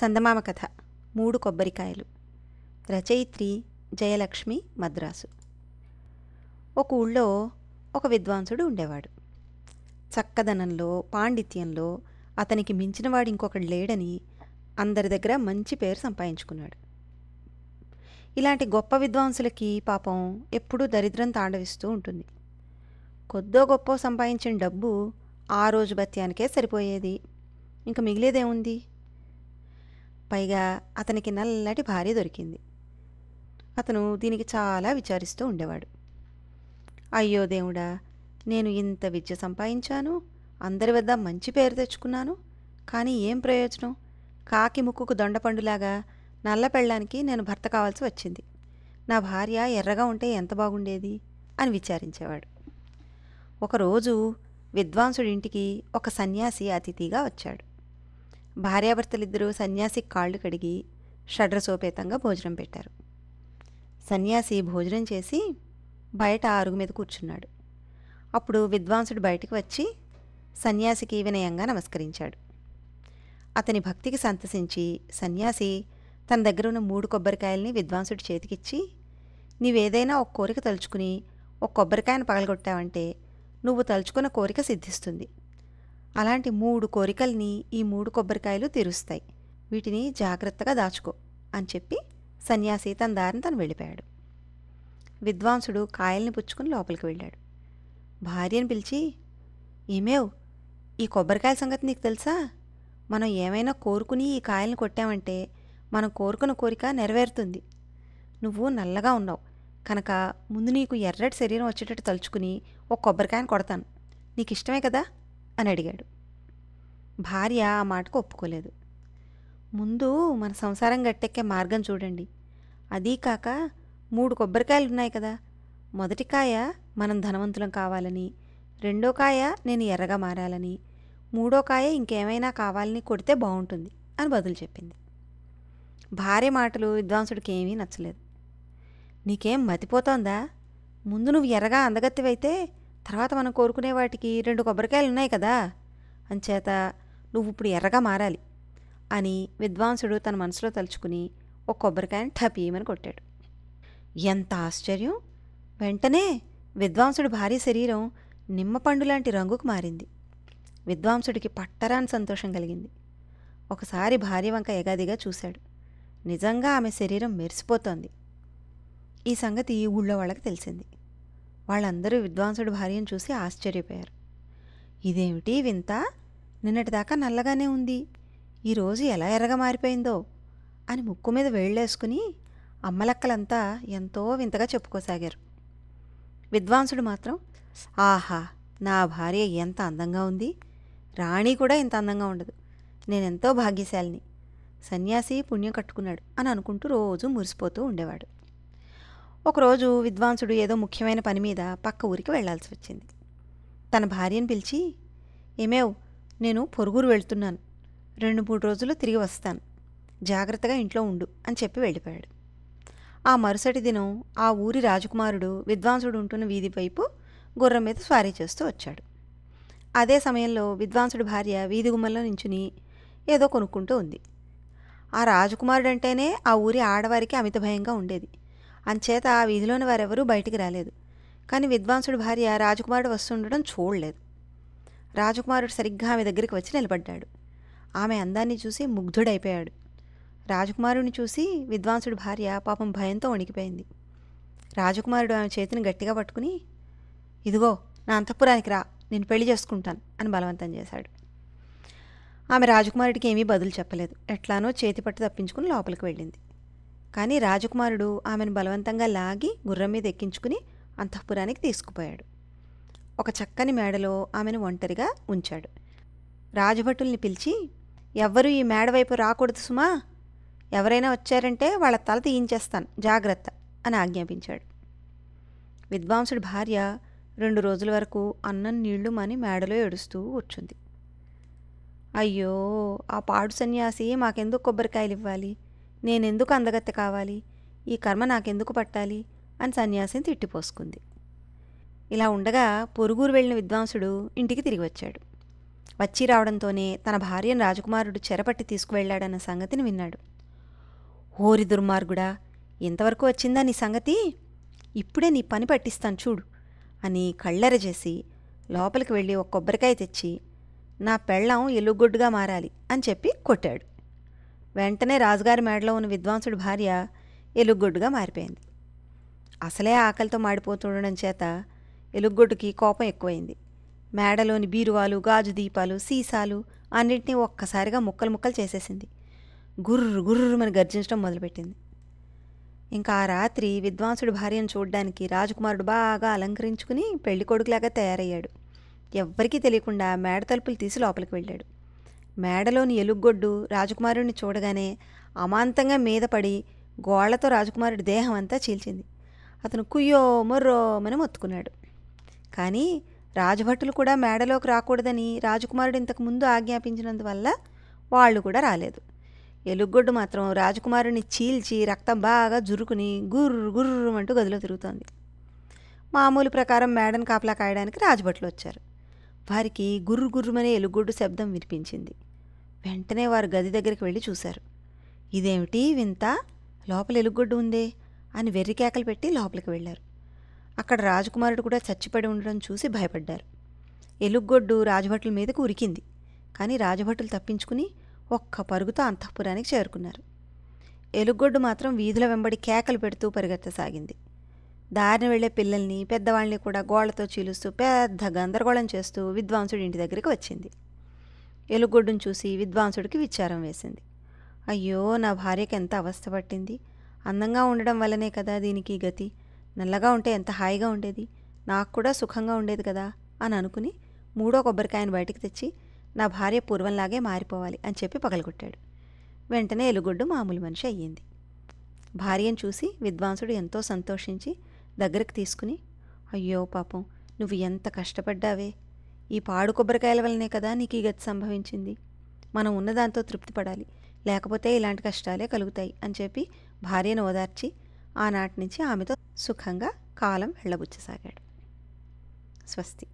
చందమామ కథ మూడు కొబ్బరికాయలు రచయిత్రి జయలక్ష్మి మద్రాసు ఒక ఊళ్ళో ఒక విద్వాంసుడు ఉండేవాడు చక్కదనంలో పాండిత్యంలో అతనికి మించినవాడు ఇంకొకడు లేడని అందరి దగ్గర మంచి పేరు సంపాదించుకున్నాడు ఇలాంటి గొప్ప విద్వాంసులకి పాపం ఎప్పుడూ దరిద్రం తాండవిస్తూ ఉంటుంది కొద్దో గొప్ప సంపాదించిన డబ్బు ఆ రోజు భత్యానికే సరిపోయేది ఇంకా మిగిలేదేముంది పైగా అతనికి నల్లటి భార్య దొరికింది అతను దీనికి చాలా విచారిస్తూ ఉండేవాడు అయ్యో దేవుడా నేను ఇంత విద్య సంపాదించాను అందరి వద్ద మంచి పేరు తెచ్చుకున్నాను కానీ ఏం ప్రయోజనం కాకి ముక్కుకు దొండపండులాగా నల్ల పెళ్ళడానికి నేను భర్త కావాల్సి వచ్చింది నా భార్య ఎర్రగా ఉంటే ఎంత బాగుండేది అని విచారించేవాడు ఒకరోజు విద్వాంసుడింటికి ఒక సన్యాసి అతిథిగా వచ్చాడు భార్యాభర్తలిద్దరూ సన్యాసి కాళ్ళు కడిగి షడ్రసోపేతంగా భోజనం పెట్టారు సన్యాసి భోజనం చేసి బయట ఆరుగు మీద కూర్చున్నాడు అప్పుడు విద్వాంసుడు బయటికి వచ్చి సన్యాసికి వినయంగా నమస్కరించాడు అతని భక్తికి సంతసించి సన్యాసి తన దగ్గర ఉన్న మూడు కొబ్బరికాయల్ని విద్వాంసుడి చేతికిచ్చి నీవేదైనా ఒక కోరిక తలుచుకుని ఒక కొబ్బరికాయను పగలగొట్టావంటే నువ్వు తలుచుకున్న కోరిక సిద్ధిస్తుంది అలాంటి మూడు కోరికల్ని ఈ మూడు కొబ్బరికాయలు తీరుస్తాయి వీటిని జాగ్రత్తగా దాచుకో అని చెప్పి సన్యాసి తన దారిని తను వెళ్ళిపోయాడు విద్వాంసుడు కాయల్ని పుచ్చుకుని లోపలికి వెళ్ళాడు భార్యను పిలిచి ఏమేవ్ ఈ కొబ్బరికాయ సంగతి నీకు తెలుసా మనం ఏమైనా కోరుకుని ఈ కాయల్ని కొట్టామంటే మనం కోరుకున్న కోరిక నెరవేరుతుంది నువ్వు నల్లగా ఉన్నావు కనుక ముందు నీకు ఎర్రటి శరీరం వచ్చేటట్టు తలుచుకుని ఒక కొబ్బరికాయని కొడతాను నీకు ఇష్టమే కదా అని అడిగాడు భార్య ఆ మాటకు ఒప్పుకోలేదు ముందు మన సంసారం గట్టెక్కే మార్గం చూడండి అదీ కాక మూడు కొబ్బరికాయలు ఉన్నాయి కదా మొదటి కాయ మనం ధనవంతులం కావాలని రెండో కాయ నేను ఎర్రగా మారాలని మూడో కాయ ఇంకేమైనా కావాలని కొడితే బాగుంటుంది అని బదులు చెప్పింది భార్య మాటలు విద్వాంసుడికి ఏమీ నచ్చలేదు నీకేం మతిపోతోందా ముందు నువ్వు ఎర్రగా అందగత్తివైతే తర్వాత మనం కోరుకునే వాటికి రెండు కొబ్బరికాయలు ఉన్నాయి కదా అంచేత నువ్వు ఇప్పుడు ఎర్రగా మారాలి అని విద్వాంసుడు తన మనసులో తలుచుకుని ఒక కొబ్బరికాయని ఠపీయమని కొట్టాడు ఎంత ఆశ్చర్యం వెంటనే విద్వాంసుడి భారీ శరీరం నిమ్మపండు లాంటి రంగుకు మారింది విద్వాంసుడికి పట్టరాని సంతోషం కలిగింది ఒకసారి భార్య వంక ఎగాదిగా చూశాడు నిజంగా ఆమె శరీరం మెరిసిపోతోంది ఈ సంగతి ఊళ్ళో వాళ్ళకి తెలిసింది వాళ్ళందరూ విద్వాంసుడి భార్యను చూసి ఆశ్చర్యపోయారు ఇదేమిటి వింత నిన్నటిదాకా నల్లగానే ఉంది ఈరోజు ఎలా ఎర్రగా మారిపోయిందో అని ముక్కు మీద వేళ్ళేసుకుని అమ్మలక్కలంతా ఎంతో వింతగా చెప్పుకోసాగారు విద్వాంసుడు మాత్రం ఆహా నా భార్య ఎంత అందంగా ఉంది రాణి కూడా ఇంత అందంగా ఉండదు నేనెంతో భాగ్యశాలిని సన్యాసి పుణ్యం కట్టుకున్నాడు అని అనుకుంటూ రోజు మురిసిపోతూ ఉండేవాడు ఒకరోజు విద్వాంసుడు ఏదో ముఖ్యమైన పని మీద పక్క ఊరికి వెళ్లాల్సి వచ్చింది తన భార్యను పిలిచి ఏమేవ్ నేను పొరుగురు వెళ్తున్నాను రెండు మూడు రోజులు తిరిగి వస్తాను జాగ్రత్తగా ఇంట్లో ఉండు అని చెప్పి వెళ్ళిపోయాడు ఆ మరుసటి దినం ఆ ఊరి రాజకుమారుడు విద్వాంసుడు ఉంటున్న వీధి వైపు గుర్రం మీద స్వారీ చేస్తూ వచ్చాడు అదే సమయంలో విద్వాంసుడి భార్య వీధి గుమ్మల్లో నించుని ఏదో కొనుక్కుంటూ ఉంది ఆ రాజకుమారుడంటేనే ఆ ఊరి ఆడవారికి అమిత భయంగా ఉండేది అంచేత ఆ వీధిలోని వారెవరూ బయటికి రాలేదు కానీ విద్వాంసుడి భార్య రాజకుమారుడు వస్తుండడం చూడలేదు రాజకుమారుడు సరిగ్గా ఆమె దగ్గరికి వచ్చి నిలబడ్డాడు ఆమె అందాన్ని చూసి ముగ్ధుడైపోయాడు రాజకుమారుడిని చూసి విద్వాంసుడి భార్య పాపం భయంతో వణికిపోయింది రాజకుమారుడు ఆమె చేతిని గట్టిగా పట్టుకుని ఇదిగో నా అంతఃపురానికి రా నేను పెళ్లి చేసుకుంటాను అని బలవంతం చేశాడు ఆమె రాజకుమారుడికి ఏమీ బదులు చెప్పలేదు ఎట్లానో చేతి పట్టు తప్పించుకుని లోపలికి వెళ్ళింది కానీ రాజకుమారుడు ఆమెను బలవంతంగా లాగి గుర్రం మీద ఎక్కించుకుని అంతఃపురానికి తీసుకుపోయాడు ఒక చక్కని మేడలో ఆమెను ఒంటరిగా ఉంచాడు రాజభటుల్ని పిలిచి ఎవ్వరూ ఈ మేడ వైపు రాకూడదు సుమా ఎవరైనా వచ్చారంటే వాళ్ళ తల తీయించేస్తాను జాగ్రత్త అని ఆజ్ఞాపించాడు విద్వాంసుడి భార్య రెండు రోజుల వరకు అన్నం నీళ్లు మని మేడలో ఏడుస్తూ కూర్చుంది అయ్యో ఆ పాడు సన్యాసి మాకెందుకు కొబ్బరికాయలు ఇవ్వాలి నేనెందుకు అందగత్తె కావాలి ఈ కర్మ నాకెందుకు పట్టాలి అని సన్యాసిని తిట్టిపోసుకుంది ఇలా ఉండగా పొరుగురు వెళ్ళిన విద్వాంసుడు ఇంటికి తిరిగి వచ్చాడు వచ్చి రావడంతోనే తన భార్యను రాజకుమారుడు చెరపట్టి తీసుకువెళ్ళాడన్న సంగతిని విన్నాడు ఓరి దుర్మార్గుడా ఇంతవరకు వచ్చిందా నీ సంగతి ఇప్పుడే నీ పని పట్టిస్తాను చూడు అని కళ్ళెర చేసి లోపలికి వెళ్ళి ఒక కొబ్బరికాయ తెచ్చి నా పెళ్ళం ఎలుగొడ్డుగా మారాలి అని చెప్పి కొట్టాడు వెంటనే రాజుగారి మేడలో ఉన్న విద్వాంసుడి భార్య ఎలుగొడ్డుగా మారిపోయింది అసలే ఆకలితో మాడిపోతుండడం చేత ఎలుగొడ్డుకి కోపం ఎక్కువైంది మేడలోని బీరువాలు గాజు దీపాలు సీసాలు అన్నింటినీ ఒక్కసారిగా ముక్కలు ముక్కలు చేసేసింది గుర్రు గుర్రుమని గర్జించడం మొదలుపెట్టింది ఇంకా ఆ రాత్రి విద్వాంసుడి భార్యను చూడ్డానికి రాజకుమారుడు బాగా అలంకరించుకుని పెళ్లి కొడుకులాగా తయారయ్యాడు ఎవ్వరికీ తెలియకుండా మేడ తలుపులు తీసి లోపలికి వెళ్ళాడు మేడలోని ఎలుగొడ్డు రాజకుమారుడిని చూడగానే అమాంతంగా మీద పడి గోళ్లతో రాజకుమారుడి దేహం అంతా చీల్చింది అతను కుయ్యో మొర్రోమని మొత్తుకున్నాడు కానీ రాజభటులు కూడా మేడలోకి రాకూడదని రాజకుమారుడు ఇంతకు ముందు ఆజ్ఞాపించినందువల్ల వాళ్ళు కూడా రాలేదు ఎలుగొడ్డు మాత్రం రాజకుమారుని చీల్చి రక్తం బాగా జురుకుని గుర్రు గుర్రు అంటూ గదిలో తిరుగుతోంది మామూలు ప్రకారం మేడను కాపలా కాయడానికి రాజభట్లు వచ్చారు వారికి గుర్రు గుర్రుమనే ఎలుగొడ్డు శబ్దం వినిపించింది వెంటనే వారు గది దగ్గరికి వెళ్ళి చూశారు ఇదేమిటి వింత లోపల ఎలుగుగొడ్డు ఉందే అని వెర్రి కేకలు పెట్టి లోపలికి వెళ్ళారు అక్కడ రాజకుమారుడు కూడా చచ్చిపడి ఉండడం చూసి భయపడ్డారు ఎలుగొడ్డు రాజభటుల మీదకు ఉరికింది కానీ రాజభటులు తప్పించుకుని ఒక్క పరుగుతో అంతఃపురానికి చేరుకున్నారు ఎలుగొడ్డు మాత్రం వీధుల వెంబడి కేకలు పెడుతూ పరిగెత్తసాగింది దారిన వెళ్లే పిల్లల్ని పెద్దవాళ్ళని కూడా గోళ్లతో చీలుస్తూ పెద్ద గందరగోళం చేస్తూ విద్వాంసుడి ఇంటి దగ్గరికి వచ్చింది ఎలుగొడ్డును చూసి విద్వాంసుడికి విచారం వేసింది అయ్యో నా భార్యకి ఎంత అవస్థ పట్టింది అందంగా ఉండడం వల్లనే కదా దీనికి గతి నల్లగా ఉంటే ఎంత హాయిగా ఉండేది నాకు కూడా సుఖంగా ఉండేది కదా అని అనుకుని మూడో కొబ్బరికాయను బయటకు తెచ్చి నా భార్య పూర్వంలాగే మారిపోవాలి అని చెప్పి పగలగొట్టాడు వెంటనే ఎలుగొడ్డు మామూలు మనిషి అయ్యింది భార్యను చూసి విద్వాంసుడు ఎంతో సంతోషించి దగ్గరకు తీసుకుని అయ్యో పాపం నువ్వు ఎంత కష్టపడ్డావే ఈ పాడు కొబ్బరికాయల వల్లనే కదా నీకు ఈ గతి సంభవించింది మనం ఉన్నదాంతో తృప్తి పడాలి లేకపోతే ఇలాంటి కష్టాలే కలుగుతాయి అని చెప్పి భార్యను ఓదార్చి ఆనాటి నుంచి ఆమెతో సుఖంగా కాలం వెళ్ళబుచ్చసాగాడు స్వస్తి